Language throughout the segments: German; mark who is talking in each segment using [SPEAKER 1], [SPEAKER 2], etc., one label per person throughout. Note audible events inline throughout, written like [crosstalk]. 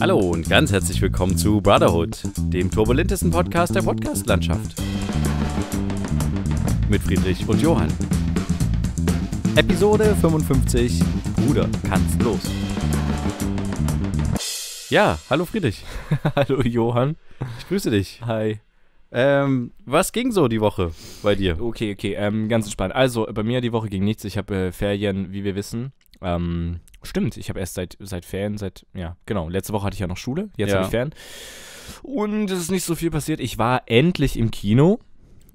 [SPEAKER 1] Hallo und ganz herzlich willkommen zu Brotherhood, dem turbulentesten Podcast der Podcastlandschaft. Mit Friedrich und Johann. Episode 55 Bruder, kannst los. Ja, hallo Friedrich. [laughs] hallo Johann. Ich grüße dich. Hi. Ähm, was ging so die Woche bei dir? Okay, okay, ähm, ganz entspannt. Also,
[SPEAKER 2] bei mir die Woche ging nichts. Ich habe äh, Ferien, wie wir wissen. Ähm, Stimmt, ich habe erst seit, seit Ferien, seit, ja, genau, letzte Woche hatte ich ja noch Schule, jetzt ja. habe ich Ferien. Und es ist nicht so viel passiert. Ich war endlich im Kino.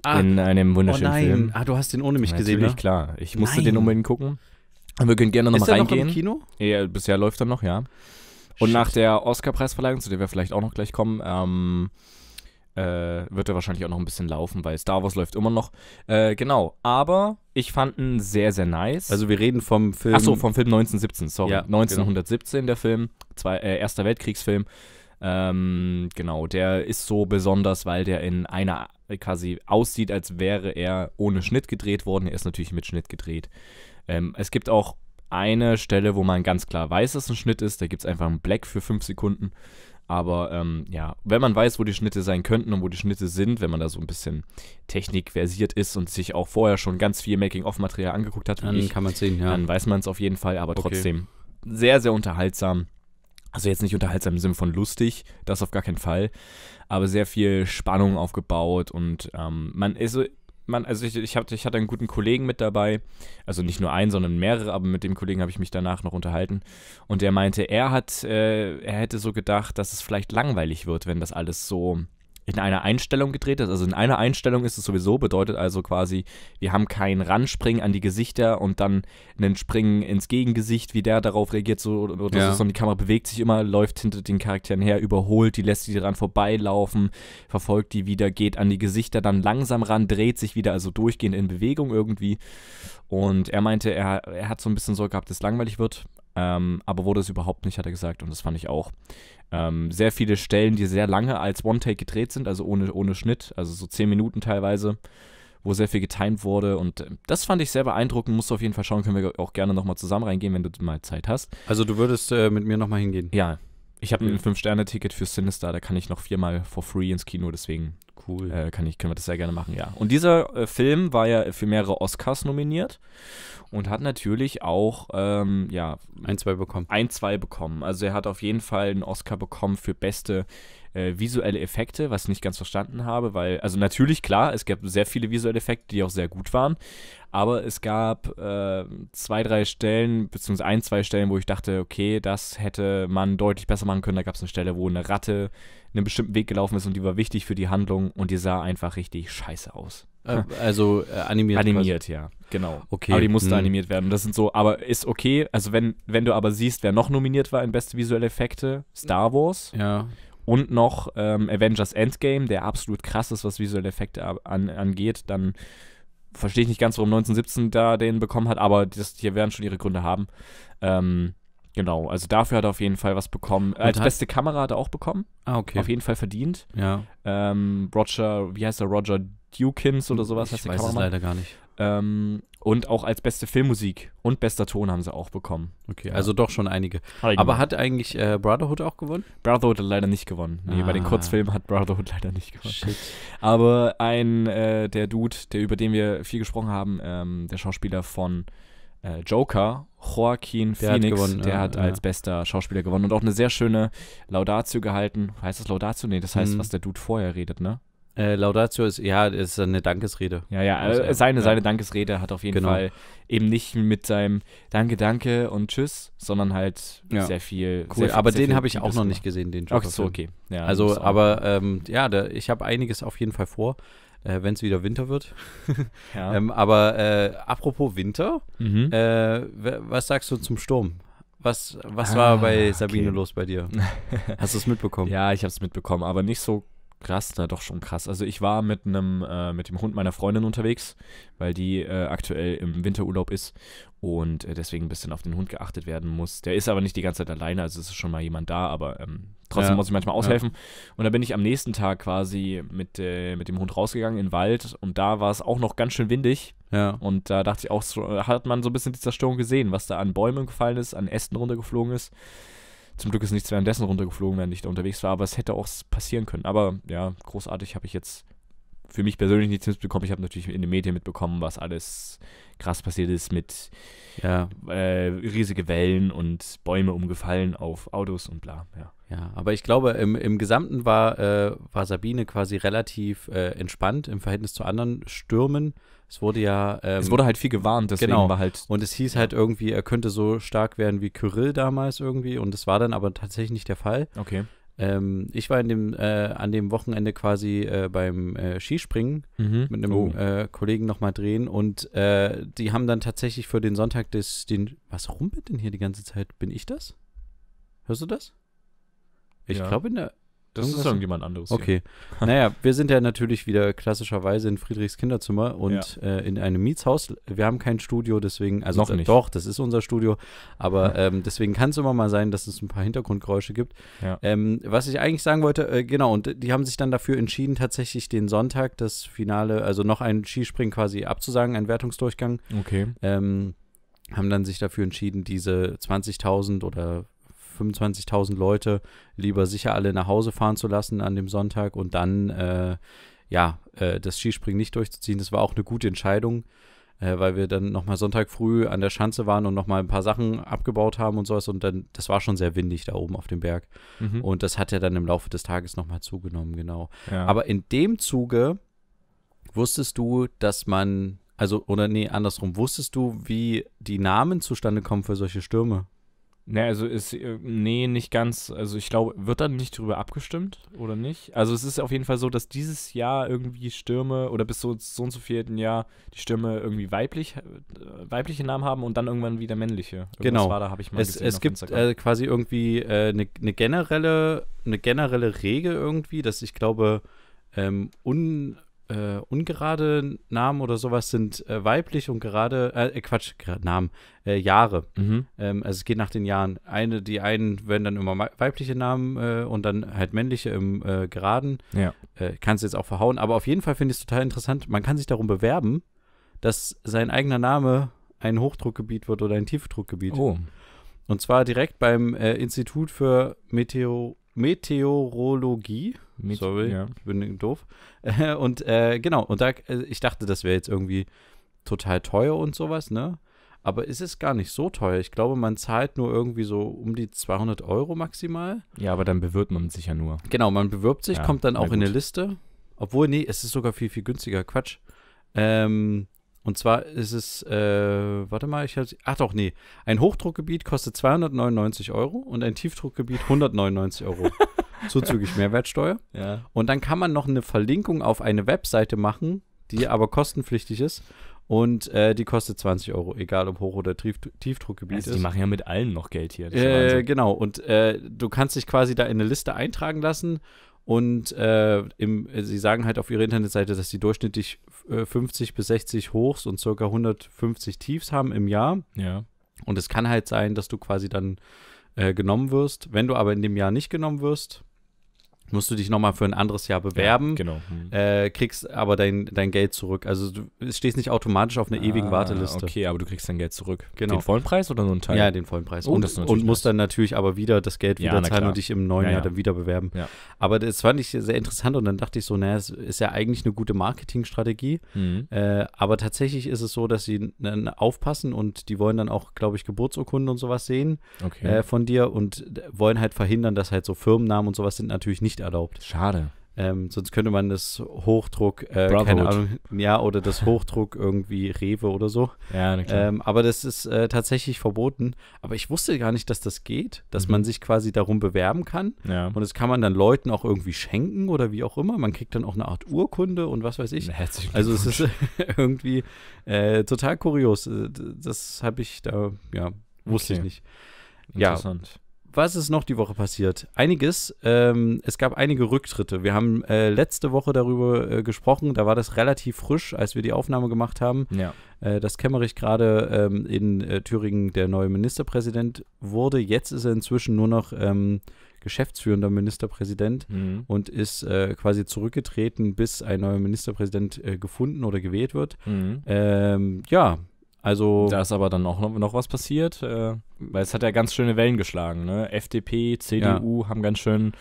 [SPEAKER 2] Ah, in einem oh wunderschönen oh nein. Film. Ah, du hast den ohne mich Natürlich, gesehen, Natürlich, ne? klar. Ich musste nein. den unbedingt gucken. Wir können gerne nochmal reingehen. Noch im Kino? Ja, bisher läuft er noch, ja. Und Shit. nach der Oscar-Preisverleihung, zu der wir vielleicht auch noch gleich kommen, ähm, äh, wird er wahrscheinlich auch noch ein bisschen laufen, weil Star Wars läuft immer noch. Äh, genau, aber ich fand ihn sehr, sehr nice. Also wir reden vom Film. Achso, vom Film 1917, sorry. Ja, 1917 genau. der Film, zwei, äh, Erster Weltkriegsfilm. Ähm, genau, der ist so besonders, weil der in einer quasi aussieht, als wäre er ohne Schnitt gedreht worden. Er ist natürlich mit Schnitt gedreht. Ähm, es gibt auch eine Stelle, wo man ganz klar weiß, dass es ein Schnitt ist. Da gibt es einfach einen Black für fünf Sekunden. Aber ähm, ja, wenn man weiß, wo die Schnitte sein könnten und wo die Schnitte sind, wenn man da so ein bisschen technikversiert ist und sich auch vorher schon ganz viel Making-of-Material angeguckt hat, dann ich, kann man sehen, ja. Dann weiß man es auf jeden Fall, aber okay. trotzdem sehr, sehr unterhaltsam. Also jetzt nicht unterhaltsam im Sinne von lustig, das auf gar keinen Fall, aber sehr viel Spannung aufgebaut und ähm, man ist man, also ich, ich, hatte, ich hatte einen guten Kollegen mit dabei, also nicht nur einen, sondern mehrere, aber mit dem Kollegen habe ich mich danach noch unterhalten. Und der meinte, er hat, äh, er hätte so gedacht, dass es vielleicht langweilig wird, wenn das alles so in einer Einstellung gedreht ist. Also in einer Einstellung ist es sowieso, bedeutet also quasi, wir haben keinen Ranspringen an die Gesichter und dann einen Springen ins Gegengesicht, wie der darauf reagiert, so oder ja. so, sondern die Kamera bewegt sich immer, läuft hinter den Charakteren her, überholt, die lässt die dran vorbeilaufen, verfolgt die wieder, geht an die Gesichter dann langsam ran, dreht sich wieder, also durchgehend in Bewegung irgendwie. Und er meinte, er, er hat so ein bisschen Sorge gehabt, dass es langweilig wird, ähm, aber wurde es überhaupt nicht, hat er gesagt. Und das fand ich auch. Ähm, sehr viele Stellen, die sehr lange als One-Take gedreht sind, also ohne, ohne Schnitt, also so 10 Minuten teilweise, wo sehr viel getimed wurde. Und ähm, das fand ich sehr beeindruckend. Musst du auf jeden Fall schauen, können wir auch gerne nochmal zusammen reingehen, wenn du mal Zeit hast.
[SPEAKER 1] Also du würdest
[SPEAKER 2] äh, mit mir nochmal hingehen? Ja. Ich habe ein 5-Sterne-Ticket hm. für Sinister, da kann ich noch viermal for free ins Kino, deswegen Cool. Äh, kann ich, können wir das sehr gerne machen, ja. Und dieser äh, Film war ja für mehrere Oscars nominiert und hat natürlich auch, ähm, ja. Ein, zwei bekommen. Ein, zwei bekommen. Also er hat auf jeden Fall einen Oscar bekommen für beste äh, visuelle Effekte, was ich nicht ganz verstanden habe, weil, also natürlich, klar, es gab sehr viele visuelle Effekte, die auch sehr gut waren, aber es gab äh, zwei, drei Stellen, beziehungsweise ein, zwei Stellen, wo ich dachte, okay, das hätte man deutlich besser machen können. Da gab es eine Stelle, wo eine Ratte einen bestimmten Weg gelaufen ist und die war wichtig für die Handlung und die sah einfach richtig scheiße aus. Äh, also äh, animiert. Animiert, quasi. ja, genau. Okay. Aber die musste hm. animiert werden. Das sind so, aber ist okay. Also wenn, wenn du aber siehst, wer noch nominiert war in beste visuelle Effekte, Star Wars. Ja und noch ähm, Avengers Endgame, der absolut krass ist, was visuelle Effekte an, angeht, dann verstehe ich nicht ganz, warum 1917 da den bekommen hat, aber das, hier werden schon ihre Gründe haben. Ähm, genau, also dafür hat er auf jeden Fall was bekommen. Und Als beste Kamera hat er auch bekommen. Ah, okay. Auf jeden Fall verdient. Ja. Ähm, Roger, wie heißt er? Roger Dukins oder hm, sowas ich heißt der weiß Kameramann. es leider gar nicht. Ähm, und auch als beste Filmmusik und bester Ton haben sie auch bekommen. Okay, also ja. doch schon einige. Heiligen. Halt Aber hat eigentlich äh, Brotherhood auch gewonnen? Brotherhood hat leider nicht gewonnen. Nee, ah. bei den ah. Kurzfilmen hat Brotherhood leider nicht gewonnen. Shit. Aber ein, äh, der Dude, der, über den wir viel gesprochen haben, ähm, der Schauspieler von äh, Joker, Joaquin der Phoenix, hat gewonnen, der ja, hat ja. als bester Schauspieler gewonnen und auch eine sehr schöne Laudatio gehalten. Heißt das Laudatio? Nee, das heißt, mhm. was der Dude vorher redet, ne?
[SPEAKER 1] Äh, Laudatio ist, ja, ist eine Dankesrede. Ja, ja, äh, seine, seine Dankesrede hat auf jeden genau. Fall
[SPEAKER 2] eben nicht mit seinem Danke, Danke und Tschüss, sondern halt ja. sehr viel. Cool, sehr aber sehr den habe ich auch noch nicht gesehen, den Joker. Ach so, okay. Ja, also, aber
[SPEAKER 1] ähm, ja, da, ich habe einiges auf jeden Fall vor, äh, wenn es wieder Winter wird. [laughs] ähm, aber äh, apropos Winter, mhm. Äh, was sagst du zum Sturm? Was, was ah, war bei Sabine okay. los bei dir? [laughs] Hast du es
[SPEAKER 2] mitbekommen? ja, ich habe es mitbekommen, aber nicht so krass, na doch schon krass. Also ich war mit einem, äh, mit dem Hund meiner Freundin unterwegs, weil die äh, aktuell im Winterurlaub ist und äh, deswegen ein bisschen auf den Hund geachtet werden muss. Der ist aber nicht die ganze Zeit alleine, also es ist schon mal jemand da, aber ähm, trotzdem ja, muss ich manchmal aushelfen. Ja. Und da bin ich am nächsten Tag quasi mit, äh, mit dem Hund rausgegangen in den Wald und da war es auch noch ganz schön windig. Ja. Und da dachte ich auch, hat man so ein bisschen die Zerstörung gesehen, was da an Bäumen gefallen ist, an Ästen runtergeflogen ist. Zum Glück ist nichts währenddessen runtergeflogen, während ich da unterwegs war, aber es hätte auch passieren können. Aber ja, großartig habe ich jetzt für mich persönlich nichts mitbekommen. Ich habe natürlich in den Medien mitbekommen, was alles krass passiert ist mit ja. äh, riesige Wellen und Bäume umgefallen
[SPEAKER 1] auf Autos und bla. Ja, ja aber ich glaube, im, im Gesamten war, äh, war Sabine quasi relativ äh, entspannt im Verhältnis zu anderen Stürmen. Es wurde ja. Ähm, es wurde halt viel gewarnt, deswegen genau. war halt. Und es hieß halt irgendwie, er könnte so stark werden wie Kyrill damals irgendwie. Und das war dann aber tatsächlich nicht der Fall. Okay. Ähm, ich war in dem, äh, an dem Wochenende quasi äh, beim äh, Skispringen mhm. mit einem oh. äh, Kollegen nochmal drehen und äh, die haben dann tatsächlich für den Sonntag des, den, was rumpelt denn hier die ganze Zeit? Bin ich das? Hörst du das? Ich ja. glaube in der, das irgendwas? ist irgendjemand anderes. Okay. Hier. [laughs] Naja, wir sind ja natürlich wieder klassischerweise in Friedrichs Kinderzimmer und ja. äh, in einem Mietshaus. Wir haben kein Studio, deswegen, also Noch nicht. doch, das ist unser Studio, aber ähm, deswegen kann es immer mal sein, dass es ein paar Hintergrundgeräusche gibt. Ja. Ähm, was ich eigentlich sagen wollte, äh, genau, und die haben sich dann dafür entschieden, tatsächlich den Sonntag, das Finale, also noch einen Skispring quasi abzusagen, einen Wertungsdurchgang. Okay. Ähm, haben dann sich dafür entschieden, diese 20.000 oder 25.000 Leute lieber sicher alle nach Hause fahren zu lassen an dem Sonntag und dann äh, ja, äh, das Skispringen nicht durchzuziehen. Das war auch eine gute Entscheidung, äh, weil wir dann nochmal Sonntag früh an der Schanze waren und nochmal ein paar Sachen abgebaut haben und sowas. Und dann, das war schon sehr windig da oben auf dem Berg. Mhm. Und das hat ja dann im Laufe des Tages nochmal zugenommen, genau. Ja. Aber in dem Zuge wusstest du, dass man, also, oder nee, andersrum, wusstest du, wie die Namen zustande kommen für solche Stürme?
[SPEAKER 2] Ne, also ist, äh, nee, nicht ganz. Also ich glaube, wird dann nicht drüber abgestimmt oder nicht? Also es ist auf jeden Fall so, dass dieses Jahr irgendwie Stürme oder bis so, so und so vierten Jahr die Stürme irgendwie weiblich, äh, weibliche Namen haben und dann irgendwann wieder männliche. Irgendwas genau. War, da habe ich mal es, gesehen es gibt äh,
[SPEAKER 1] quasi irgendwie eine äh, ne, ne generelle, eine generelle Regel irgendwie, dass ich glaube, ähm, un, äh, ungerade Namen oder sowas sind äh, weiblich und gerade, äh, äh Quatsch, Namen, äh, Jahre. Mhm. Ähm, also es geht nach den Jahren. Eine, die einen werden dann immer weibliche Namen äh, und dann halt männliche im äh, Geraden. Ja. kannst du jetzt auch verhauen, aber auf jeden Fall finde ich es total interessant. Man kann sich darum bewerben, dass sein eigener Name ein Hochdruckgebiet wird oder ein Tiefdruckgebiet. Oh. Und zwar direkt beim Institut für Meteo Meteorologie Mädchen, Sorry, ja. ich bin doof. [laughs] und äh, genau, und da, äh, ich dachte, das wäre jetzt irgendwie total teuer und sowas, ne? Aber ist es gar nicht so teuer. Ich glaube, man zahlt nur irgendwie so um die 200 Euro maximal. Ja, aber dann bewirbt man sich ja nur. Genau, man bewirbt sich, ja, kommt dann auch in eine Liste. Obwohl, nee, es ist sogar viel, viel günstiger. Quatsch. Ähm, und zwar ist es, äh, warte mal, ich habe, ach doch, nee. Ein Hochdruckgebiet kostet 299 Euro und ein Tiefdruckgebiet 199 Euro. [laughs] Zuzüglich Mehrwertsteuer. Ja. Und dann kann man noch eine Verlinkung auf eine Webseite machen, die aber kostenpflichtig ist. Und äh, die kostet 20 Euro, egal ob Hoch- oder Tief Tiefdruckgebiet also ist. Die machen ja mit allen noch Geld hier. Äh, genau, und äh, du kannst dich quasi da in eine Liste eintragen lassen und äh, im, sie sagen halt auf ihrer Internetseite, dass sie durchschnittlich 50 äh, bis 60 Hochs und circa 150 Tiefs haben im Jahr. Ja. Und es kann halt sein, dass du quasi dann äh, genommen wirst. Wenn du aber in dem Jahr nicht genommen wirst, musst du dich nochmal für ein anderes Jahr bewerben, ja, genau. Hm. äh, kriegst aber dein, dein Geld zurück. Also du stehst nicht automatisch auf einer ah, ewigen Warteliste. Okay, aber du kriegst dein Geld zurück. Genau. Den vollen Preis oder nur einen Teil? Ja, den vollen Preis. Oh, und, und musst dann natürlich aber wieder das Geld wieder ja, zahlen und dich im neuen ja, Jahr dann wieder bewerben. Aber das fand ich sehr interessant und dann dachte ich so, naja, es ist ja eigentlich eine gute Marketingstrategie. Mhm. Äh, aber tatsächlich ist es so, dass sie dann aufpassen und die wollen dann auch, glaube ich, Geburtsurkunden und sowas sehen okay. äh, von dir und wollen halt verhindern, dass halt so Firmennamen und sowas sind natürlich nicht erlaubt. Schade. Ähm, sonst könnte man das Hochdruck, äh, keine Ahnung, ja, oder das Hochdruck irgendwie Rewe oder so. Ja, klar. Ähm, aber das ist äh, tatsächlich verboten. Aber ich wusste gar nicht, dass das geht, dass mhm. man sich quasi darum bewerben kann. Ja. Und das kann man dann Leuten auch irgendwie schenken oder wie auch immer. Man kriegt dann auch eine Art Urkunde und was weiß ich. Herzlichen also es ist [laughs] irgendwie äh, total kurios. Äh, das habe ich da, ja, wusste okay. ich nicht. Interessant. Ja, was ist noch die Woche passiert? Einiges. Ähm, es gab einige Rücktritte. Wir haben äh, letzte Woche darüber äh, gesprochen. Da war das relativ frisch, als wir die Aufnahme gemacht haben. Ja. Äh, dass Kemmerich gerade ähm, in äh, Thüringen der neue Ministerpräsident wurde. Jetzt ist er inzwischen nur noch ähm, geschäftsführender Ministerpräsident mhm. und ist äh, quasi zurückgetreten, bis ein neuer Ministerpräsident äh, gefunden oder gewählt wird. Mhm. Ähm, ja,
[SPEAKER 2] also da ist aber dann auch noch, noch was passiert, äh, weil es hat ja ganz schöne Wellen geschlagen. Ne? FDP, CDU ja. haben ganz schön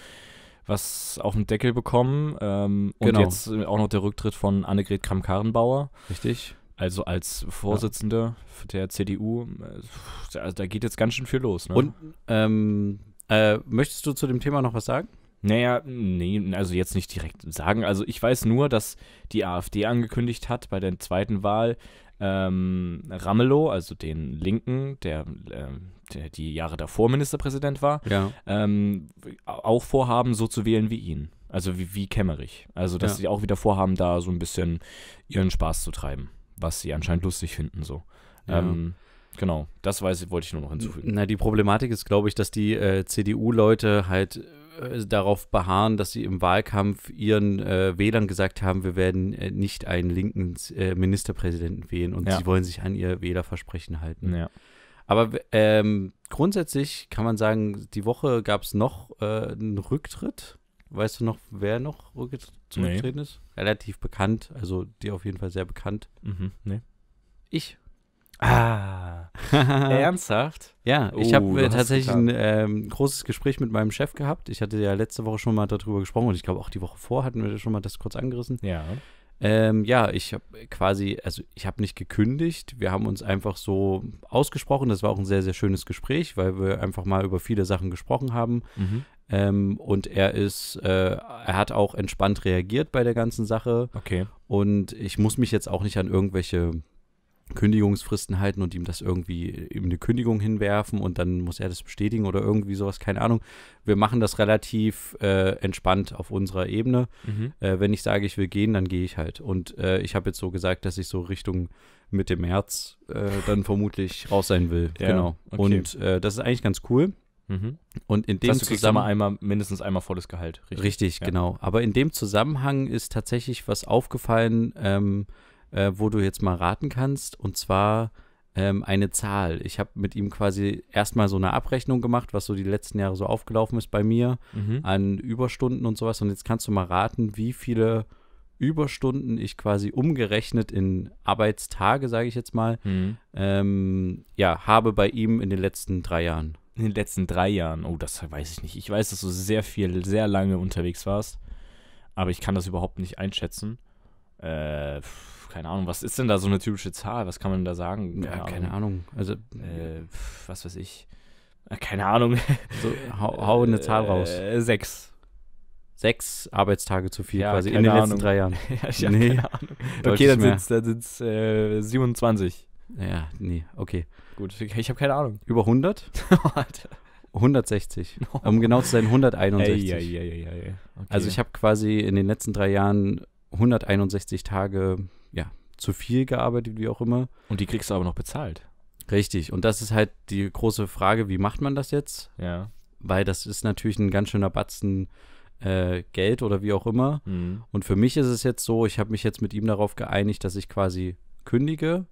[SPEAKER 2] was auf den Deckel bekommen. Ähm, genau. Und jetzt äh, auch noch der Rücktritt von Annegret Kramp-Karrenbauer. Richtig. Also als Vorsitzende ja. der CDU, äh, also da geht jetzt ganz schön viel los. Ne? Und ähm, äh, möchtest du zu dem Thema noch was sagen? Naja, nee, also jetzt nicht direkt sagen. Also ich weiß nur, dass die AfD angekündigt hat bei der zweiten Wahl, ähm, Ramelow, also den Linken, der, äh, der die Jahre davor Ministerpräsident war, ja. ähm, auch vorhaben, so zu wählen wie ihn. Also wie, wie Kämmerich. Also, dass ja. sie auch wieder vorhaben, da so ein bisschen ihren Spaß zu treiben, was sie anscheinend lustig finden, so. Ja. Ähm, genau, das weiß, wollte ich nur noch hinzufügen.
[SPEAKER 1] Na, die Problematik ist, glaube ich, dass die äh, CDU-Leute halt äh, darauf beharren, dass sie im Wahlkampf ihren äh, Wählern gesagt haben, wir werden äh, nicht einen linken äh, Ministerpräsidenten wählen und ja. sie wollen sich an ihr Wählerversprechen halten. Ja. Aber ähm, grundsätzlich kann man sagen, die Woche gab es noch äh, einen Rücktritt. Weißt du noch, wer noch zurückgetreten nee. ist? Relativ bekannt, also dir auf jeden Fall sehr bekannt.
[SPEAKER 2] Mhm, nee. Ich Ah. [laughs] Ernsthaft? Ja, ich oh, äh, habe tatsächlich ein
[SPEAKER 1] ähm, großes Gespräch mit meinem Chef gehabt. Ich hatte ja letzte Woche schon mal darüber gesprochen und ich glaube auch die Woche vor hatten wir schon mal das kurz angerissen. Ja. Ähm, ja, ich habe quasi, also ich habe nicht gekündigt. Wir haben uns einfach so ausgesprochen. Das war auch ein sehr, sehr schönes Gespräch, weil wir einfach mal über viele Sachen gesprochen haben. Mhm. Ähm, und er ist, äh, er hat auch entspannt reagiert bei der ganzen Sache. Okay. Und ich muss mich jetzt auch nicht an irgendwelche Kündigungsfristen halten und ihm das irgendwie ihm eine Kündigung hinwerfen und dann muss er das bestätigen oder irgendwie sowas, keine Ahnung. Wir machen das relativ äh, entspannt auf unserer Ebene. Mhm. Äh, wenn ich sage, ich will gehen, dann gehe ich halt. Und äh, ich habe jetzt so gesagt, dass ich so Richtung Mitte März äh, dann [laughs] vermutlich raus sein will. Ja, genau. Okay. Und äh, das ist eigentlich ganz cool. Mhm. Und in dem das heißt, du Zusammenhang einmal mindestens einmal volles Gehalt.
[SPEAKER 2] Richtig, richtig ja. genau.
[SPEAKER 1] Aber in dem Zusammenhang ist tatsächlich was aufgefallen. Ähm, äh, wo du jetzt mal raten kannst. Und zwar ähm, eine Zahl. Ich habe mit ihm quasi erstmal so eine Abrechnung gemacht, was so die letzten Jahre so aufgelaufen ist bei mir mhm. an Überstunden und sowas. Und jetzt kannst du mal raten, wie viele Überstunden ich quasi umgerechnet in Arbeitstage, sage ich jetzt mal, mhm. ähm, ja, habe bei ihm in den letzten drei Jahren. In den letzten drei Jahren, oh, das
[SPEAKER 2] weiß ich nicht. Ich weiß, dass du sehr viel, sehr lange unterwegs warst, aber ich kann das überhaupt nicht einschätzen. Äh, pff keine Ahnung, was ist denn da so eine typische Zahl? Was kann man da sagen? Keine, ja, keine Ahnung. Ahnung. Also, äh, was weiß ich. Äh, keine Ahnung. [laughs] So, hau, hau eine Zahl raus. Äh, sechs sechs Arbeitstage zu viel ja, quasi in den Ahnung. letzten drei Jahren. [laughs] ja, nee. Okay, dann sind es
[SPEAKER 1] sind's, äh, 27. Ja, nee, okay. Gut, ich habe keine Ahnung. Über 100? 160. No. Um genau zu sein, 161. Ey, ey, ey, okay. Also ich habe quasi in den letzten drei Jahren 161 Tage zu viel gearbeitet, wie auch immer. Und die kriegst du aber noch bezahlt. Richtig. Und das ist halt die große Frage, wie macht man das jetzt? Ja. Weil das ist natürlich ein ganz schöner Batzen äh, Geld oder wie auch immer. Mhm. Und für mich ist es jetzt so, ich habe mich jetzt mit ihm darauf geeinigt, dass ich quasi kündige,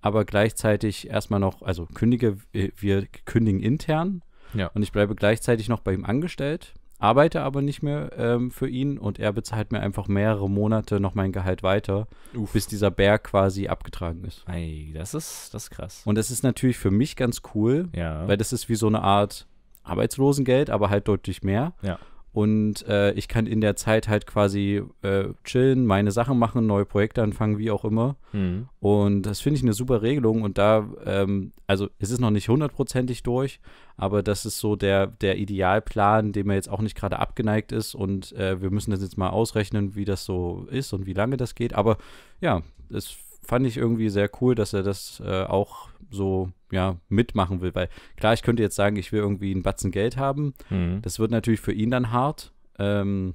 [SPEAKER 1] aber gleichzeitig erstmal noch, also kündige, äh, wir kündigen intern. Ja. Und ich bleibe gleichzeitig noch bei ihm angestellt arbeite aber nicht mehr ähm, für ihn und er bezahlt mir einfach mehrere Monate noch mein Gehalt weiter, Uff. bis dieser Berg quasi abgetragen ist. Ey, das ist, das ist krass. Und das ist natürlich für mich ganz cool, ja. weil das ist wie so eine Art Arbeitslosengeld, aber halt deutlich mehr. Ja. Und äh, ich kann in der Zeit halt quasi äh, chillen, meine Sachen machen, neue Projekte anfangen, wie auch immer. Mhm. Und das finde ich eine super Regelung. Und da, ähm, also es ist noch nicht hundertprozentig durch, aber das ist so der, der Idealplan, dem er jetzt auch nicht gerade abgeneigt ist. Und äh, wir müssen das jetzt mal ausrechnen, wie das so ist und wie lange das geht. Aber ja, es fand ich irgendwie sehr cool, dass er das äh, auch so ja mitmachen will, weil klar, ich könnte jetzt sagen, ich will irgendwie einen Batzen Geld haben. Mhm. Das wird natürlich für ihn dann hart. Ähm,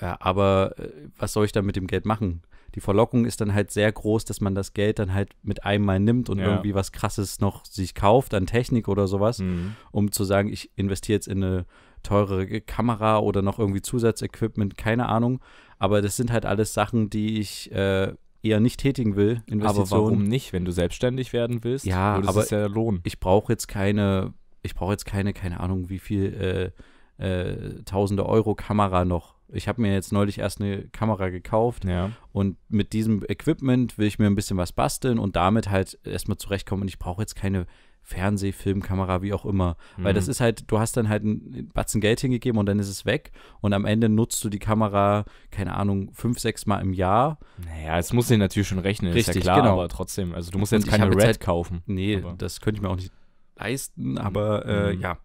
[SPEAKER 1] ja, äh, aber äh, was soll ich dann mit dem Geld machen? Die Verlockung ist dann halt sehr groß, dass man das Geld dann halt mit einmal nimmt und ja. irgendwie was Krasses noch sich kauft an Technik oder sowas, mhm. um zu sagen, ich investiere jetzt in eine teurere Kamera oder noch irgendwie Zusatzequipment, keine Ahnung. Aber das sind halt alles Sachen, die ich äh, eher nicht tätigen will. Investitionen. Aber warum nicht, wenn du selbstständig werden willst? Ja, aber es ja Lohn. ich brauche jetzt keine, ich brauche jetzt keine, keine Ahnung, wie viel äh, äh, tausende Euro Kamera noch. Ich habe mir jetzt neulich erst eine Kamera gekauft ja. und mit diesem Equipment will ich mir ein bisschen was basteln und damit halt erstmal zurechtkommen. Und ich brauche jetzt keine Fernseh, Film, Kamera, wie auch immer. Mhm. Weil das mhm. ist halt, du hast dann halt einen Batzen Geld hingegeben und dann ist es weg. Und am Ende nutzt du die Kamera, keine Ahnung, fünf, sechs Mal im Jahr. Naja, es muss sich natürlich schon rechnen, Richtig, ist ja klar, genau. aber trotzdem. Also du musst jetzt keine Red halt,
[SPEAKER 2] kaufen. Nee, aber. das könnte ich mir auch nicht
[SPEAKER 1] leisten, mhm. aber äh, mhm. ja.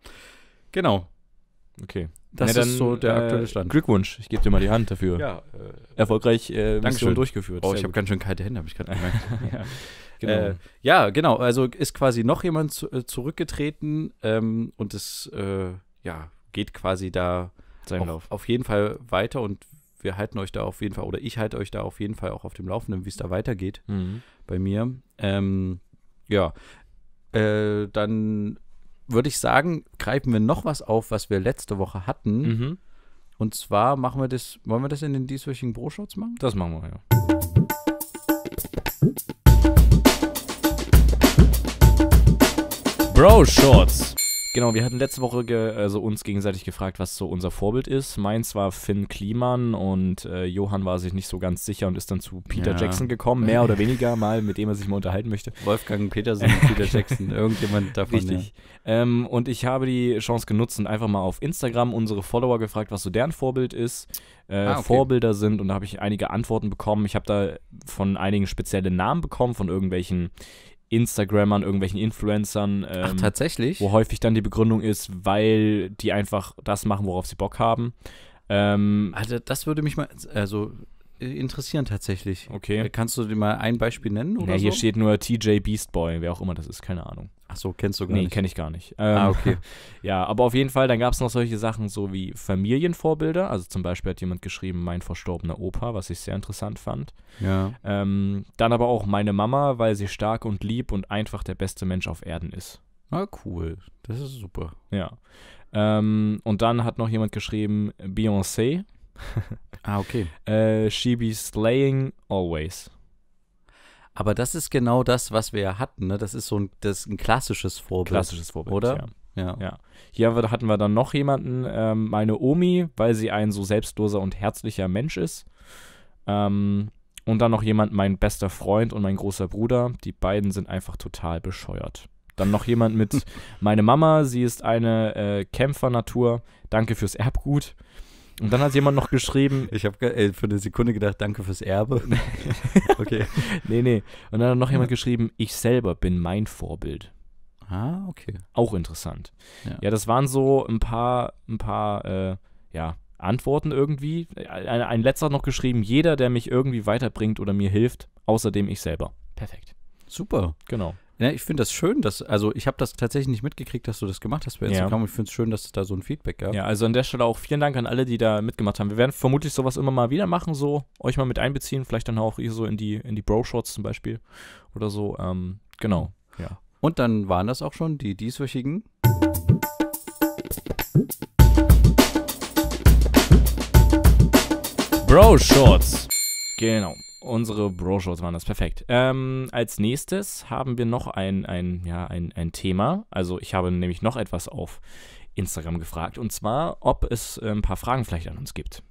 [SPEAKER 1] Genau.
[SPEAKER 2] Okay. Das Na, ist so der äh, aktuelle Stand. Glückwunsch, ich gebe dir mal die Hand dafür. Ja, äh, Erfolgreich äh, Mission durchgeführt. Oh, ich habe ganz schön kalte Hände, habe ich gerade [laughs] gemerkt. ja. Genau. Äh,
[SPEAKER 1] ja, genau. Also ist quasi noch jemand zu, äh, zurückgetreten ähm, und es äh, ja, geht quasi da auf, auf, jeden Fall weiter und wir halten euch da auf jeden Fall, oder ich halte euch da auf jeden Fall auch auf dem Laufenden, wie es da weitergeht mhm. bei mir. Ähm, ja, äh, dann würde ich sagen, greifen wir noch was auf, was wir letzte Woche hatten. Mhm. Und zwar machen wir das, wollen wir das in den dieswöchigen bro shorts machen? Das machen wir, ja.
[SPEAKER 2] Bro Shorts. Genau, wir hatten letzte Woche ge also uns gegenseitig gefragt, was so unser Vorbild ist. Meins war Finn Kliman und äh, Johann war sich nicht so ganz sicher und ist dann zu Peter ja. Jackson gekommen, mehr oder weniger mal, mit dem er sich mal unterhalten möchte. Wolfgang Petersen Peter Jackson, [laughs] irgendjemand davon. Richtig. Ja. Ähm, und ich habe die Chance genutzt und einfach mal auf Instagram unsere Follower gefragt, was so deren Vorbild ist. Äh, ah, okay. Vorbilder sind und da habe ich einige Antworten bekommen. Ich habe da von einigen spezielle Namen bekommen, von irgendwelchen Instagrammern, irgendwelchen Influencern. Ähm, Ach, tatsächlich? Wo häufig dann die Begründung ist, weil die einfach das machen, worauf sie Bock haben. Ähm, also das würde mich mal, also äh, interessieren tatsächlich. Okay.
[SPEAKER 1] Äh, kannst du dir mal ein Beispiel nennen? Oder ja, hier so? steht nur
[SPEAKER 2] TJ Beast Boy, wer
[SPEAKER 1] auch immer das ist, keine Ahnung. Ach so, kennst du gar nee, nicht? Nee, kenne ich gar nicht. Ah, ähm, ah, okay. [laughs] ja, aber auf jeden Fall, dann gab es noch
[SPEAKER 2] solche Sachen so wie Familienvorbilder. Also zum Beispiel hat jemand geschrieben, mein verstorbener Opa, was ich sehr interessant fand. Ja. Ähm, dann aber auch meine Mama, weil sie stark und lieb und einfach der beste Mensch auf Erden ist. Ah, cool. Das ist super. Ja. Ähm, und dann hat noch jemand geschrieben, Beyoncé [laughs] ah, okay. äh, she be
[SPEAKER 1] slaying always. Aber das ist genau das, was wir ja hatten. Ne? Das ist so ein, das ein klassisches Vorbild. Klassisches Vorbild, oder? Ja. ja. ja. Hier hatten wir dann noch
[SPEAKER 2] jemanden, ähm, meine Omi, weil sie ein so selbstloser und herzlicher Mensch ist. Ähm, und dann noch jemand, mein bester Freund und mein großer Bruder. Die beiden sind einfach total bescheuert. Dann noch jemand mit [laughs] meine Mama, sie ist eine äh, Kämpfernatur. Danke fürs Erbgut. Und dann hat jemand noch geschrieben. Ich habe äh, für eine Sekunde gedacht, danke fürs Erbe. [laughs] okay. nee, nee. Und dann hat noch jemand geschrieben, ich selber bin mein Vorbild. Ah, okay. Auch interessant. Ja, ja das waren so ein paar, ein paar, äh, ja, Antworten irgendwie. Ein, ein letzter hat noch geschrieben, jeder, der
[SPEAKER 1] mich irgendwie weiterbringt oder mir hilft, außerdem ich selber. Perfekt. Super. Genau. Ja, ne, ich finde das schön, dass, also ich habe das tatsächlich nicht mitgekriegt, dass du das gemacht hast bei Instagram ja. und ich finde es schön, dass es da so ein Feedback
[SPEAKER 2] gab. Ja, also an der Stelle auch vielen Dank an alle, die da mitgemacht haben. Wir werden vermutlich sowas immer mal wieder machen, so euch mal mit einbeziehen, vielleicht dann auch so in die, in die bro shorts zum Beispiel oder so. Ähm, genau,
[SPEAKER 1] ja. Und dann waren das auch schon die dieswöchigen. bro
[SPEAKER 2] Shorts. Genau. Unsere Bro-Shows waren das perfekt. Ähm, als nächstes haben wir noch ein, ein, ja, ein, ein Thema. Also ich habe nämlich noch etwas auf Instagram gefragt. Und zwar, ob es äh, ein paar Fragen vielleicht an uns gibt.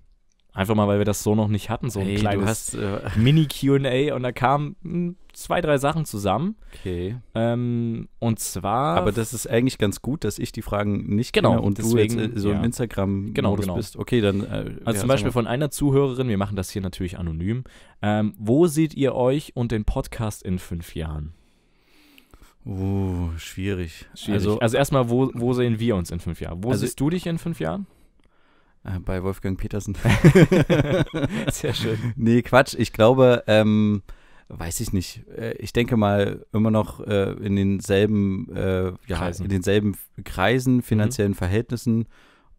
[SPEAKER 2] Einfach mal, weil wir das so noch nicht hatten, so ein hey, kleines äh, [laughs] Mini-QA und da kamen hm, zwei, drei Sachen zusammen. Okay. Ähm, und zwar. Aber das ist eigentlich ganz gut, dass ich die Fragen nicht genau, kenne und deswegen, du jetzt äh, so ja. im Instagram genau, genau. bist. Okay, dann. Äh, also ja, zum Beispiel von einer Zuhörerin, wir machen das hier natürlich anonym. Ähm, wo seht ihr euch und den Podcast in fünf Jahren? Uh, schwierig. schwierig. Also, also erstmal, wo, wo sehen wir uns in fünf Jahren? Wo also siehst du dich in fünf Jahren?
[SPEAKER 1] Äh, bei Wolfgang Petersen. [laughs] Sehr schön. [laughs] Nee, Quatsch. Ich glaube, ähm, weiß ich nicht. Äh, ich denke mal immer noch äh, in denselben, äh, ja, Kreisen. in denselben Kreisen, mhm. finanziellen mhm. Verhältnissen.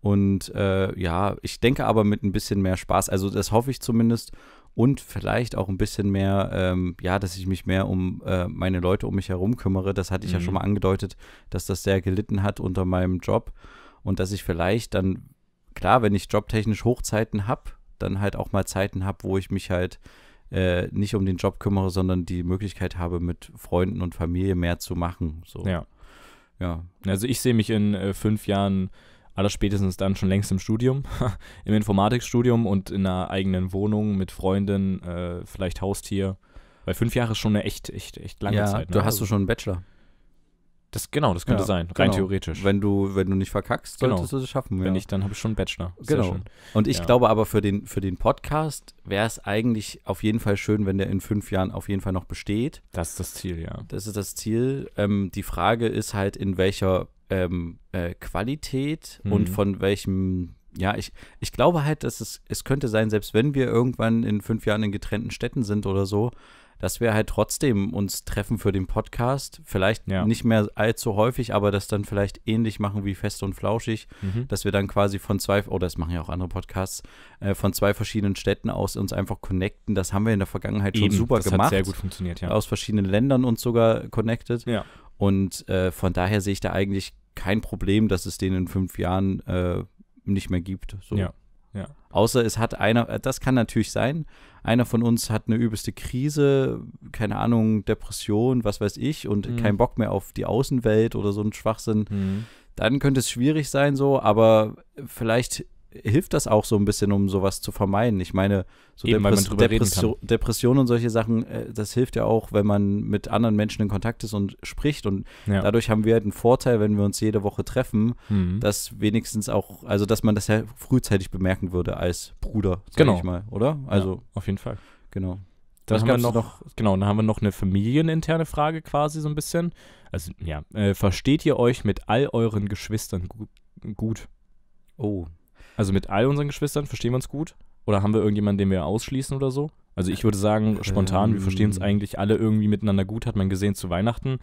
[SPEAKER 1] Und äh, ja, ich denke aber mit ein bisschen mehr Spaß. Also das hoffe ich zumindest. Und vielleicht auch ein bisschen mehr, ähm, ja, dass ich mich mehr um äh, meine Leute um mich herum kümmere. Das hatte ich mhm. ja schon mhm. mal angedeutet, dass das sehr gelitten hat unter meinem Job. Und dass ich vielleicht dann klar, wenn ich jobtechnisch Hochzeiten habe, dann halt auch mal Zeiten habe, wo ich mich halt äh, nicht um den Job kümmere, sondern die Möglichkeit habe, mit Freunden und Familie mehr zu machen. So. Ja. ja. Also ich sehe mich in äh, fünf Jahren alles spätestens
[SPEAKER 2] dann schon längst im Studium, [laughs] im Informatikstudium und in einer eigenen Wohnung mit Freunden, äh, vielleicht Haustier. Weil fünf Jahre ist schon eine echt, echt, echt lange ja, Zeit. Ne? Du hast also, du schon einen Bachelor.
[SPEAKER 1] Das, genau, das könnte ja, sein, rein genau. theoretisch. Wenn du, wenn du nicht verkackst, genau. solltest genau. du es schaffen. Ja. Wenn nicht,
[SPEAKER 2] dann habe ich schon einen Bachelor. Sehr genau. Schön. Und ich ja.
[SPEAKER 1] glaube aber, für den, für den Podcast wäre es eigentlich auf jeden Fall schön, wenn der in fünf Jahren auf jeden Fall noch besteht. Das ist das Ziel, ja. Das ist das Ziel. Ähm, die Frage ist halt, in welcher ähm, äh, Qualität mhm. und von welchem ja, ich, ich glaube halt, dass es, es könnte sein, selbst wenn wir irgendwann in fünf Jahren in getrennten Städten sind oder so, dass wir halt trotzdem uns treffen für den Podcast. Vielleicht ja. nicht mehr allzu häufig, aber das dann vielleicht ähnlich machen wie fest und flauschig, mhm. dass wir dann quasi von zwei, oh, das machen ja auch andere Podcasts, äh, von zwei verschiedenen Städten aus uns einfach connecten. Das haben wir in der Vergangenheit Eben, schon super das gemacht. Das hat sehr gut funktioniert, ja. Aus verschiedenen Ländern uns sogar connected. Ja. Und äh, von daher sehe ich da eigentlich kein Problem, dass es den in fünf Jahren äh, nicht mehr gibt. So. Ja. Außer es hat einer, äh, das kann natürlich sein, einer von uns hat eine übelste Krise, keine Ahnung, Depression, was weiß ich, und mhm. keinen Bock mehr auf die Außenwelt oder so ein Schwachsinn. Mhm. Dann könnte es schwierig sein, so, aber vielleicht hilft das auch so ein bisschen, um sowas zu vermeiden. Ich meine, so Eben, Depres Depression, Depressionen und solche Sachen, äh, das hilft ja auch, wenn man mit anderen Menschen in Kontakt ist und spricht. Und ja. dadurch haben wir halt einen Vorteil, wenn wir uns jede Woche treffen, mhm. dass wenigstens auch, also dass man das ja frühzeitig bemerken würde als Bruder, sag genau. ich mal, oder? Also ja, auf jeden Fall. Genau. Dann haben wir noch, noch, genau, dann haben wir noch eine
[SPEAKER 2] familieninterne Frage
[SPEAKER 1] quasi so ein bisschen.
[SPEAKER 2] Also ja, äh, versteht ihr euch mit all euren Geschwistern gut? gut? Oh, also mit all unseren Geschwistern verstehen wir uns gut? Oder haben wir irgendjemanden, den wir ausschließen oder so? Also ich würde sagen, spontan, ähm. wir verstehen uns ähm. eigentlich alle irgendwie miteinander gut, hat man gesehen zu Weihnachten.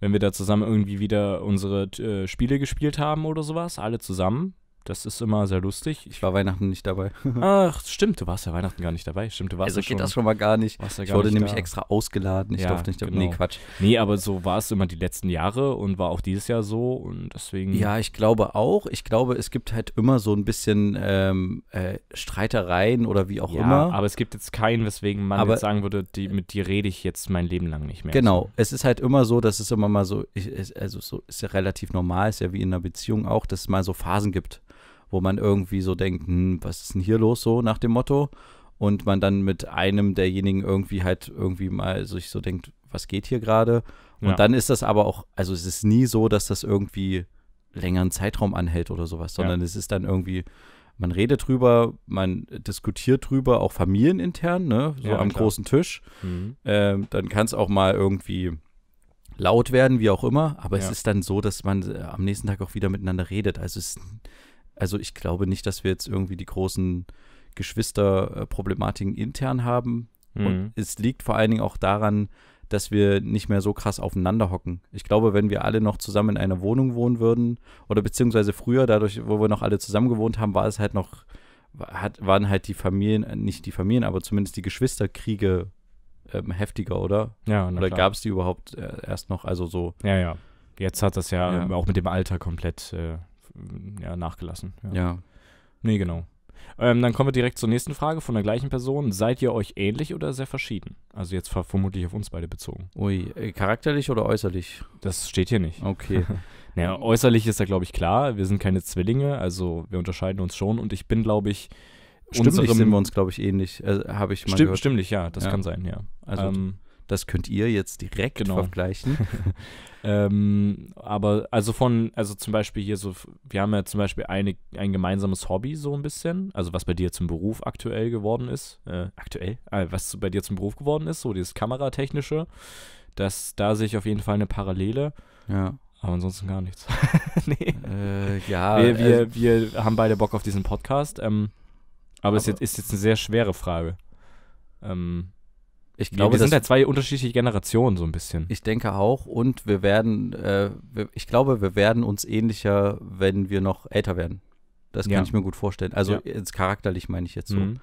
[SPEAKER 2] Wenn wir da zusammen irgendwie wieder unsere äh, Spiele gespielt haben oder sowas, alle zusammen, das ist immer sehr lustig. Ich war Weihnachten nicht dabei. [laughs] Ach, stimmt, du warst ja Weihnachten gar nicht dabei. Stimmt, du warst also ja schon. geht das schon mal gar nicht. Ja gar ich wurde nämlich da. extra ausgeladen. Ich ja, durfte nicht. dabei. Genau. Nee, Quatsch. Nee, aber so war
[SPEAKER 1] es immer die letzten Jahre und war auch dieses Jahr so und deswegen. Ja, ich glaube auch. Ich glaube, es gibt halt immer so ein bisschen ähm, äh, Streitereien oder wie auch ja, immer. Aber es gibt jetzt
[SPEAKER 2] keinen, weswegen man aber, jetzt sagen würde, die, mit dir rede ich jetzt mein Leben lang nicht mehr. Genau.
[SPEAKER 1] Es ist halt immer so, dass es immer mal so, ich, also so ist ja relativ normal, ist ja wie in einer Beziehung auch, dass es mal so Phasen gibt wo man irgendwie so denkt, hm, was ist denn hier los so nach dem Motto? Und man dann mit einem derjenigen irgendwie halt irgendwie mal sich so denkt, was geht hier gerade? Und ja. dann ist das aber auch, also es ist nie so, dass das irgendwie längeren Zeitraum anhält oder sowas, sondern ja. es ist dann irgendwie, man redet drüber, man diskutiert drüber, auch familienintern, ne? So ja, am klar. großen Tisch. Mhm. Ähm, dann kann es auch mal irgendwie laut werden, wie auch immer, aber es ist dann so, dass man äh, am nächsten Tag auch wieder miteinander redet. Also es ist also ich glaube nicht, dass wir jetzt irgendwie die großen Geschwisterproblematiken intern haben. Mhm. Und es liegt vor allen Dingen auch daran, dass wir nicht mehr so krass aufeinander hocken. Ich glaube, wenn wir alle noch zusammen in einer Wohnung wohnen würden, oder beziehungsweise früher, dadurch, wo wir noch alle zusammen gewohnt haben, war es halt noch, hat, waren halt die Familien, nicht die Familien, aber zumindest die Geschwisterkriege ähm, heftiger, oder? Ja, Oder gab es die überhaupt äh, erst noch?
[SPEAKER 2] Also so. Ja, ja. Jetzt hat das ja, ja. Ähm, auch mit dem Alter komplett äh, äh, ja, nachgelassen. Ja. ja. Nee, genau. Ähm, dann kommen wir direkt zur nächsten Frage von der gleichen Person. Seid ihr euch ähnlich oder sehr verschieden? Also jetzt vermutlich auf uns beide bezogen. Ui, äh, charakterlich oder äußerlich? Das steht hier nicht. Okay. [laughs] naja, äußerlich ist ja, glaube ich, klar. Wir sind keine Zwillinge, also wir unterscheiden uns schon. Und ich bin, glaube ich, Stimmlich sind wir uns, glaube ich, ähnlich. Äh, Habe ich mal Stimm, Stimmlich, ja, das ja. kann sein, ja. Also ähm, das könnt ihr jetzt direkt genau. vergleichen. [laughs] ähm, aber also von, also zum Beispiel hier so, wir haben ja zum Beispiel eine, ein gemeinsames Hobby so ein bisschen, also was bei dir zum Beruf aktuell geworden ist, äh, aktuell, äh, was bei dir zum Beruf geworden ist, so dieses Kameratechnische, das, da sehe ich auf jeden Fall eine Parallele.
[SPEAKER 1] Ja. Aber ansonsten
[SPEAKER 2] gar nichts. [laughs] nee. Äh, ja. Wir, wir, äh, wir, haben beide Bock auf diesen Podcast. Ähm, aber, aber, es ist jetzt, ist jetzt eine sehr schwere Frage.
[SPEAKER 1] Ähm, ich glaube, wir, wir sind ja zwei unterschiedliche Generationen so ein bisschen. Ich denke auch und wir werden, äh, ich glaube, wir werden uns ähnlicher, wenn wir noch älter werden. Das kann ich mir gut vorstellen. Also ja. jetzt charakterlich meine ich jetzt so. Mhm.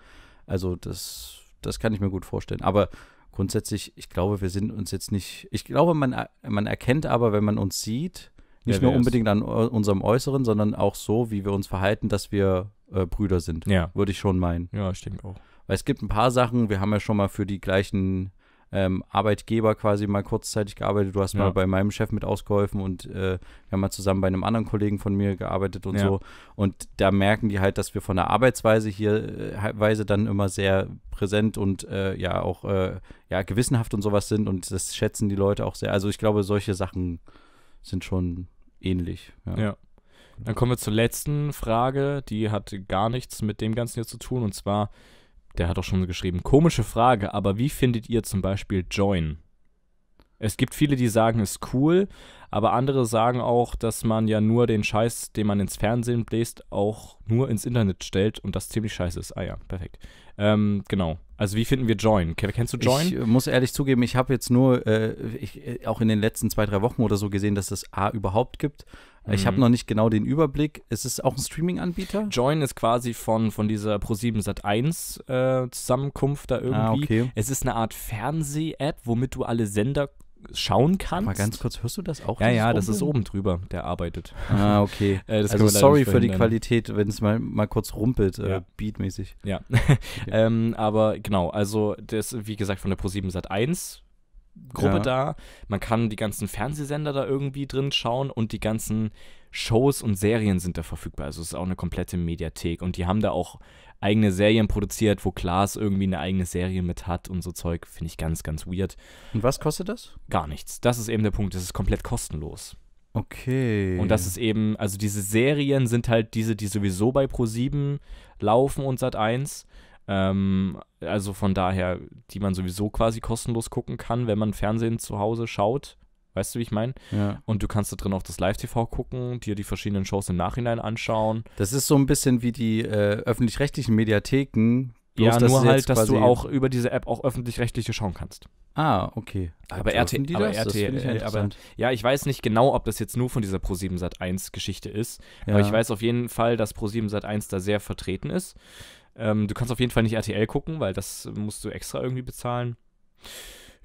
[SPEAKER 1] Also das, das kann ich mir gut vorstellen. Aber grundsätzlich, ich glaube, wir sind uns jetzt nicht. Ich glaube, man, man erkennt aber, wenn man uns sieht, nicht nur unbedingt ist. an unserem Äußeren, sondern auch so, wie wir uns verhalten, dass wir äh, Brüder sind. Ja. Würde ich schon meinen. Ja, ich denke auch. Weil es gibt ein paar Sachen, wir haben ja schon mal für die gleichen ähm, Arbeitgeber quasi mal kurzzeitig gearbeitet. Du hast ja. mal bei meinem Chef mit ausgeholfen und äh, wir haben mal zusammen bei einem anderen Kollegen von mir gearbeitet und ja. so. Und da merken die halt, dass wir von der Arbeitsweise hier äh, Weise dann immer sehr präsent und äh, ja auch äh, ja, gewissenhaft und sowas sind und das schätzen die Leute auch sehr. Also ich glaube, solche Sachen sind schon ähnlich. ja. ja.
[SPEAKER 2] Dann kommen wir zur letzten Frage, die hat gar nichts mit dem Ganzen hier zu tun. Und zwar, der hat auch schon geschrieben, komische Frage, aber wie findet ihr zum Beispiel Join? Es gibt viele, die sagen, es ist cool, aber andere sagen auch, dass man ja nur den Scheiß, den man ins Fernsehen bläst, auch nur ins Internet stellt und das ziemlich scheiße ist. Ah ja, perfekt. Ähm, genau. Also wie finden
[SPEAKER 1] wir Join? Kennst du Join? Ich äh, muss ehrlich zugeben, ich habe jetzt nur äh, ich, äh, auch in den letzten zwei, drei Wochen oder so gesehen, dass es das A überhaupt gibt ich mhm. habe noch nicht genau den Überblick. Ist es auch ein Streaming-Anbieter? Join ist quasi von, von dieser Pro7 Sat 1 äh, Zusammenkunft da ah, irgendwie. Ah, okay.
[SPEAKER 2] Es ist eine Art Fernseh-App, womit du alle Sender schauen kannst. Mal ganz kurz,
[SPEAKER 1] hörst du das auch? Ja, ja, das ist oben drüber, der arbeitet. Ah, [laughs] okay. äh, also sorry für die Qualität, wenn es mal, mal kurz rumpelt, äh, ja. äh, beatmäßig. Ja, [laughs] ähm, aber genau,
[SPEAKER 2] also das, wie gesagt, von der Pro7 Sat 1 Gruppe ja. da. Man kann die ganzen Fernsehsender da irgendwie drin schauen und die ganzen Shows und Serien sind da verfügbar. Also es ist auch eine komplette Mediathek und die haben da auch eigene Serien produziert, wo Klaas irgendwie eine eigene Serie mit hat und so Zeug. Finde ich ganz, ganz weird. Und was kostet das? Gar nichts. Das ist eben der Punkt. Das ist komplett kostenlos.
[SPEAKER 1] Okay. Und das ist
[SPEAKER 2] eben, also diese Serien sind halt diese, die sowieso bei Pro7 laufen und Sat 1 ähm, also von daher, die man sowieso quasi kostenlos gucken kann, wenn man Fernsehen zu Hause schaut. Weißt du, wie ich meine? Ja. Und du kannst da drin auch das Live-TV gucken, dir die verschiedenen Shows im Nachhinein anschauen. Das ist
[SPEAKER 1] so ein bisschen wie die äh, öffentlich-rechtlichen Mediatheken. ja, nur halt, dass du auch über
[SPEAKER 2] diese App auch öffentlich-rechtliche schauen kannst.
[SPEAKER 1] Ah, okay. Aber, RT, aber RTL, äh, aber,
[SPEAKER 2] ja, ich weiß nicht genau, ob das jetzt nur von dieser Pro7 Sat 1 Geschichte ist, ja. aber ich weiß auf jeden Fall, dass Pro7 Sat 1 da sehr vertreten ist. Ähm, du kannst auf jeden Fall nicht RTL gucken, weil das musst du
[SPEAKER 1] extra irgendwie bezahlen.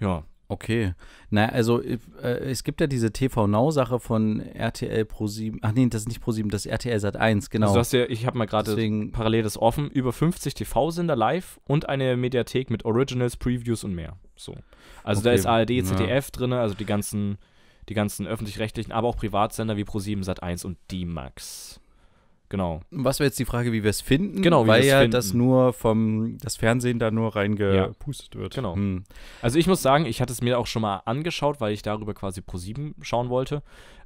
[SPEAKER 1] Ja. Okay. Naja, also äh, es gibt ja diese TV Now Sache von RTL Pro 7. Ach nee, das ist nicht Pro 7, das ist RTL Sat 1, genau. Also du hast ja, ich habe mal gerade parallel das offen, über 50 TV Sender live und eine Mediathek mit
[SPEAKER 2] Originals, Previews und mehr. So. Also okay. da ist ARD, ZDF ja. drin, also die ganzen die ganzen öffentlich-rechtlichen, aber auch Privatsender wie Pro7 Sat1 und D-Max. Genau.
[SPEAKER 1] Was wäre jetzt die Frage, wie wir es finden? Genau, wie weil ja finden. das nur vom das Fernsehen da nur reingepustet
[SPEAKER 2] ja. wird. Genau. Hm. Also ich muss sagen, ich hatte es mir auch schon mal angeschaut, weil ich darüber quasi pro 7 schauen wollte.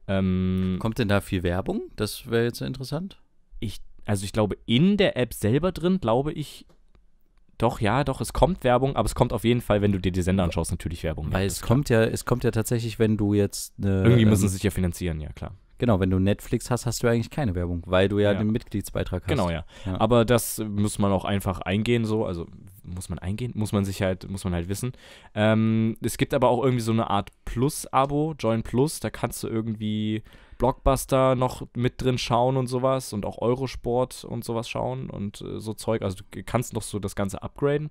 [SPEAKER 2] Ähm, Kommt denn da viel Werbung? Das wäre jetzt interessant. Ich also ich glaube in der App selber drin, glaube ich doch, ja, doch, es kommt Werbung,
[SPEAKER 1] aber es kommt auf jeden Fall, wenn du dir die Sender anschaust, natürlich Werbung. Weil ja, es kommt klar. ja, es kommt ja tatsächlich, wenn du jetzt eine, äh, Irgendwie müssen ähm, sie sich ja finanzieren, ja klar. Genau, wenn du Netflix hast, hast du eigentlich keine Werbung, weil du ja, ja. den Mitgliedsbeitrag
[SPEAKER 2] hast. Genau, ja. ja. Aber das muss man auch einfach eingehen, so, also muss man eingehen, muss man sich halt, muss man halt wissen. Ähm, es gibt aber auch irgendwie so eine Art Plus-Abo, Join Plus, da kannst du irgendwie Blockbuster noch mit drin schauen und sowas und auch Eurosport und sowas schauen und äh, so Zeug. Also du kannst noch so das Ganze upgraden.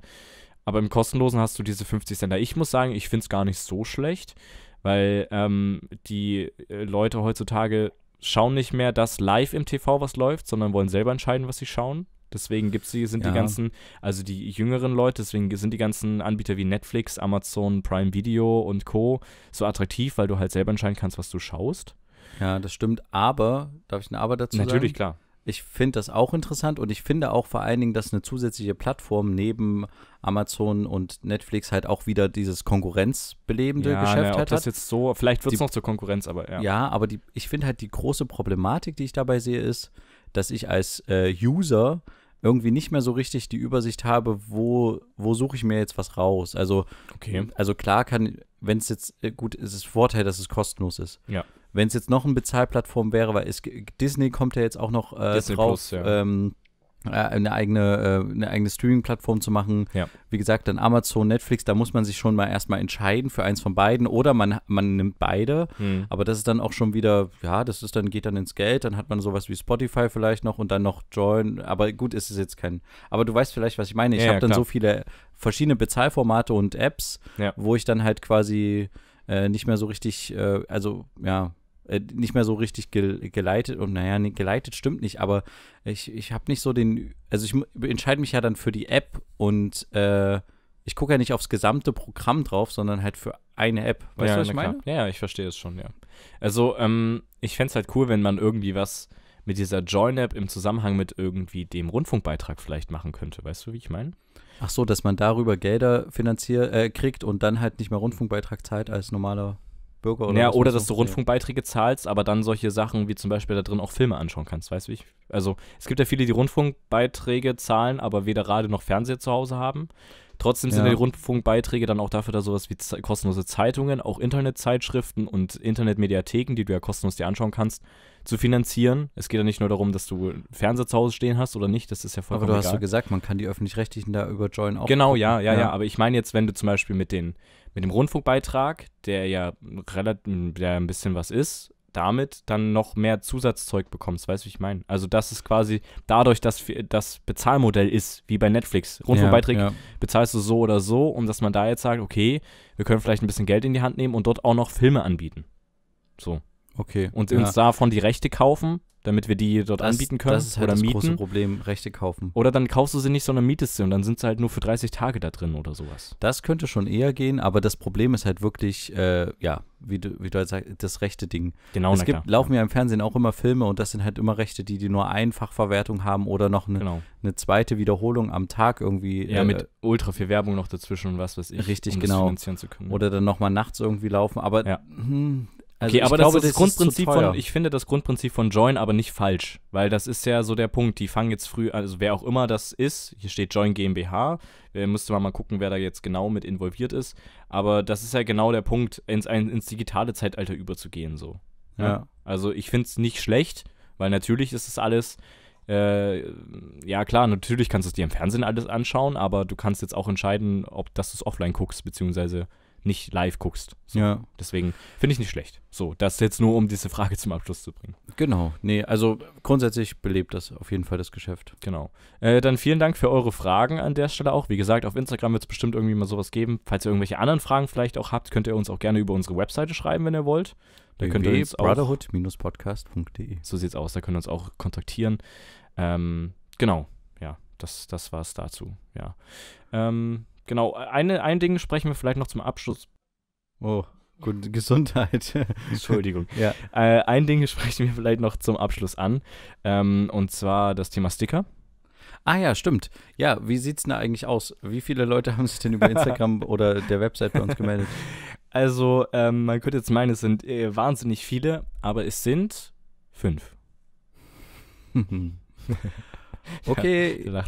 [SPEAKER 2] Aber im kostenlosen hast du diese 50 Sender. Ich muss sagen, ich finde es gar nicht so schlecht weil ähm, die äh, Leute heutzutage schauen nicht mehr das live im TV, was läuft, sondern wollen selber entscheiden, was sie schauen. Deswegen gibt's die, sind ja. die ganzen, also die jüngeren Leute, deswegen sind die ganzen Anbieter wie Netflix, Amazon, Prime Video und Co. so attraktiv, weil du halt selber entscheiden
[SPEAKER 1] kannst, was du schaust. Ja, das stimmt, aber, darf ich ein Aber dazu Natürlich, sagen? Natürlich, klar ich finde das auch interessant und ich finde auch vor allen Dingen, dass eine zusätzliche Plattform neben Amazon und Netflix halt auch wieder dieses konkurrenzbelebende ja, Geschäft naja, ne, halt hat. das jetzt so, vielleicht wird es noch zur Konkurrenz, aber ja. Ja, aber die, ich finde halt die große Problematik, die ich dabei sehe, ist, dass ich als äh, User irgendwie nicht mehr so richtig die Übersicht habe, wo, wo suche ich mir jetzt was raus. Also, okay. also klar kann, wenn äh, es jetzt, gut, ist es Vorteil, dass es kostenlos ist. Ja. Wenn es jetzt noch eine Bezahlplattform wäre, weil es, Disney kommt ja jetzt auch noch äh, drauf, Plus, ja. ähm, äh, eine eigene, äh, eine eigene Streaming-Plattform zu machen. Ja. Wie gesagt, dann Amazon, Netflix, da muss man sich schon mal erstmal entscheiden für eins von beiden oder man, man nimmt beide. Mhm. Aber das ist dann auch schon wieder, ja, das ist dann, geht dann ins Geld, dann hat man sowas wie Spotify vielleicht noch und dann noch Join. Aber gut, ist es jetzt kein. Aber du weißt vielleicht, was ich meine. Ich ja, habe ja, dann so viele verschiedene Bezahlformate und Apps, wo ich dann halt quasi äh, nicht mehr so richtig, äh, also ja, äh, nicht mehr so richtig ge geleitet und naja, nee, geleitet stimmt nicht, aber ich, ich habe nicht so den, also ich entscheide mich ja dann für die App und äh, ich gucke ja nicht aufs gesamte Programm drauf, sondern halt für eine App. Weißt ja, du, was ich meine?
[SPEAKER 2] Ja, ja, ich verstehe es schon, ja. Also, ähm, ich fände es halt cool, wenn man irgendwie was mit dieser Join-App im Zusammenhang
[SPEAKER 1] mit irgendwie dem Rundfunkbeitrag vielleicht machen könnte. Weißt du, wie ich meine? Ach so, dass man darüber Gelder finanziert äh, kriegt und dann halt nicht mehr Rundfunkbeitrag zahlt als normaler Bürger oder Ja, oder dass du
[SPEAKER 2] Rundfunkbeiträge zahlst, aber dann solche Sachen wie zum Beispiel da drin auch Filme anschauen kannst, weißt du wie ich? Also es gibt ja viele, die Rundfunkbeiträge zahlen, aber weder Radio noch Fernseher zu Hause haben. Trotzdem sind ja. die Rundfunkbeiträge dann auch dafür da sowas wie kostenlose Zeitungen, auch Internetzeitschriften und Internetmediatheken, die du ja kostenlos dir anschauen kannst, zu finanzieren. Es geht ja nicht nur darum, dass du Fernseher zu Hause stehen hast oder nicht, das ist ja vollkommen Aber du hast egal. so gesagt, man kann die Öffentlich-Rechtlichen da über Join auch. Genau, ja, ja, ja, ja, aber ich meine jetzt, wenn du zum Beispiel mit, den, mit dem Rundfunkbeitrag, der ja relativ, der ein bisschen was ist, damit dann noch mehr Zusatzzeug bekommst, weißt du, wie ich meine? Also das ist quasi dadurch, dass das Bezahlmodell ist, wie bei Netflix. Rundfunkbeiträge ja, ja. bezahlst du so oder so, um dass man da jetzt sagt, okay, wir können vielleicht ein bisschen Geld in die Hand nehmen und dort auch noch Filme anbieten. So. Okay. Und uns davon die Rechte kaufen damit wir die dort das, anbieten können. Das ist halt oder das mieten. große
[SPEAKER 1] Problem, Rechte kaufen.
[SPEAKER 2] Oder dann kaufst du sie nicht, sondern mietest sie und dann sind sie halt nur für 30 Tage da drin oder sowas.
[SPEAKER 1] Das könnte schon eher gehen, aber das Problem ist halt wirklich, äh, ja, wie du, wie du halt sagst, das rechte Ding. Genau. Es gibt, laufen ja im Fernsehen auch immer Filme und das sind halt immer Rechte, die, die nur Einfachverwertung haben oder noch eine, genau. eine zweite Wiederholung am Tag irgendwie. Ja, äh, mit ultra viel Werbung noch dazwischen und was weiß ich. Richtig, um genau. Oder dann nochmal nachts irgendwie laufen, aber ja. Hm, also okay, aber glaube, das, das, das Grundprinzip von,
[SPEAKER 2] ich finde das Grundprinzip von Join aber nicht falsch, weil das ist ja so der Punkt, die fangen jetzt früh, also wer auch immer das ist, hier steht Join GmbH, äh, müsste man mal gucken, wer da jetzt genau mit involviert ist, aber das ist ja genau der Punkt, ins, ins digitale Zeitalter überzugehen, so. Ja. Ne? ja. Also ich finde es nicht schlecht, weil natürlich ist es alles, äh, ja klar, natürlich kannst du es dir im Fernsehen alles anschauen, aber du kannst jetzt auch entscheiden, ob das du es offline guckst, beziehungsweise nicht live guckst. So. Ja. Deswegen finde ich nicht schlecht. So, das jetzt nur, um diese Frage [laughs] zum Abschluss zu bringen.
[SPEAKER 1] Genau. Nee, also grundsätzlich belebt das auf jeden
[SPEAKER 2] Fall das Geschäft. Genau. Äh, dann vielen Dank für eure Fragen an der Stelle auch. Wie gesagt, auf Instagram wird es bestimmt irgendwie mal sowas geben. Falls ihr irgendwelche anderen Fragen vielleicht auch habt, könnt ihr uns auch gerne über unsere Webseite schreiben, wenn ihr wollt. Da könnt ihr uns brotherhood-podcast.de. So sieht's aus. Da könnt ihr uns auch kontaktieren. Ähm, genau. Ja, das, das es dazu. Ja. Ähm, Genau, eine, ein Ding sprechen wir vielleicht noch zum Abschluss. Oh, gute Gesundheit. Entschuldigung. ja. Äh, ein Ding sprechen wir vielleicht noch zum Abschluss an. Ähm, und zwar das Thema Sticker.
[SPEAKER 1] Ah ja, stimmt. Ja, wie sieht es denn eigentlich aus? Wie viele Leute haben sich denn über Instagram [laughs] oder der Website bei uns gemeldet? Also, ähm, man könnte jetzt meinen, es sind äh, wahnsinnig viele, aber es sind
[SPEAKER 2] fünf. [laughs] [laughs] Okay.
[SPEAKER 1] Ja,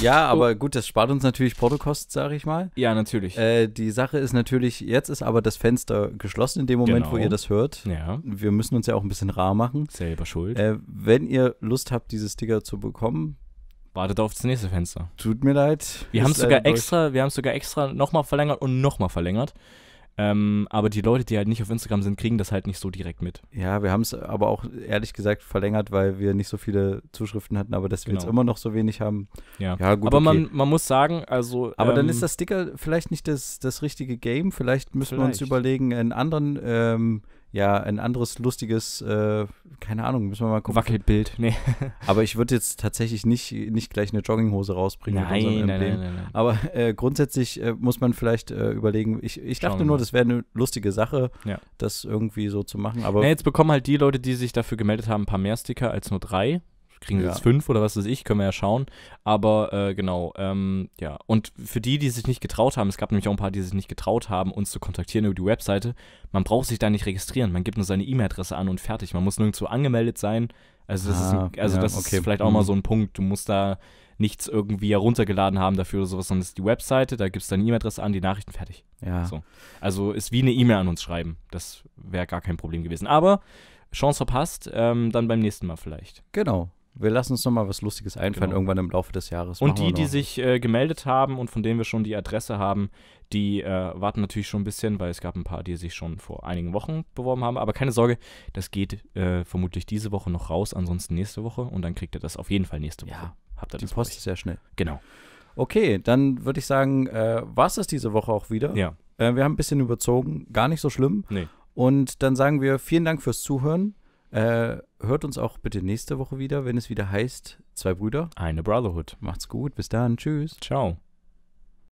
[SPEAKER 1] ja, oh. aber gut, das spart uns natürlich Portokost, sage ich mal. Ja, natürlich. Äh, die Sache ist natürlich, jetzt ist aber das Fenster geschlossen in dem Moment, genau. wo ihr das hört. Ja. Wir müssen uns ja auch ein bisschen rar machen. Selber schuld. Äh, wenn ihr Lust habt, diese Sticker zu bekommen, wartet auf das nächste Fenster. Tut mir leid. Wir haben es sogar extra,
[SPEAKER 2] wir haben sogar extra nochmal verlängert und nochmal verlängert. Ähm, aber die Leute, die halt nicht auf Instagram sind, kriegen das halt nicht
[SPEAKER 1] so direkt mit. Ja, wir haben es aber auch ehrlich gesagt verlängert, weil wir nicht so viele Zuschriften hatten, aber dass wir genau. jetzt immer noch so wenig haben. Ja, ja gut. Aber okay. man, man muss sagen, also. Aber ähm, dann ist ähm, das Sticker vielleicht nicht das, das richtige Game. Vielleicht müssen vielleicht. wir uns überlegen, einen anderen ähm, ja, ein anderes lustiges, äh, keine Ahnung, müssen wir mal gucken. Wackelbild, nee. [laughs] Aber ich würde jetzt tatsächlich nicht, nicht gleich eine Jogginghose rausbringen. Nein, ne, nein, nein, nein, nein, Aber äh, grundsätzlich äh, muss man vielleicht äh, überlegen, ich, ich dachte nur, das wäre eine lustige Sache, ja. das irgendwie so zu machen. Aber Na, jetzt
[SPEAKER 2] bekommen halt die Leute, die sich dafür gemeldet haben, ein paar mehr Sticker als nur drei kriegen sie jetzt fünf oder was weiß ich, können wir ja schauen. Aber äh, genau, ähm, ja. Und für die, die sich nicht getraut haben, es gab nämlich auch ein paar, die sich nicht getraut haben, uns zu kontaktieren über die Webseite, man braucht sich da nicht registrieren. Man gibt nur seine E-Mail-Adresse an und fertig. Man muss nirgendwo angemeldet sein. Also das, ah, ist, also ja, das okay. ist vielleicht auch mal mhm. so ein Punkt. Du musst da nichts irgendwie heruntergeladen haben dafür oder sowas, sondern es ist die Webseite, da gibst du deine E-Mail-Adresse an, die Nachrichten fertig. Ja. So. Also ist wie eine E-Mail an uns schreiben. Das wäre gar kein Problem gewesen. Aber Chance verpasst, ähm, dann beim nächsten Mal vielleicht. Genau. Wir lassen uns nochmal was
[SPEAKER 1] Lustiges einfallen genau. irgendwann im Laufe des Jahres. Und die, die
[SPEAKER 2] sich äh, gemeldet haben und von denen wir schon die Adresse haben, die äh, warten natürlich schon ein bisschen, weil es gab ein paar, die sich schon vor einigen Wochen beworben haben. Aber keine Sorge, das geht äh, vermutlich diese Woche noch raus, ansonsten nächste Woche. Und dann kriegt ihr das auf jeden Fall
[SPEAKER 1] nächste Woche. Ja, Habt ihr die das Post ist sehr schnell. Genau. Okay, dann würde ich sagen, äh, war es das diese Woche auch wieder. Ja. Äh, wir haben ein bisschen überzogen, gar nicht so schlimm. Nee. Und dann sagen wir vielen Dank fürs Zuhören. Äh, hört uns auch bitte nächste Woche wieder, wenn es wieder heißt, zwei Brüder. Eine Brotherhood. Macht's gut, bis dann, tschüss. Ciao.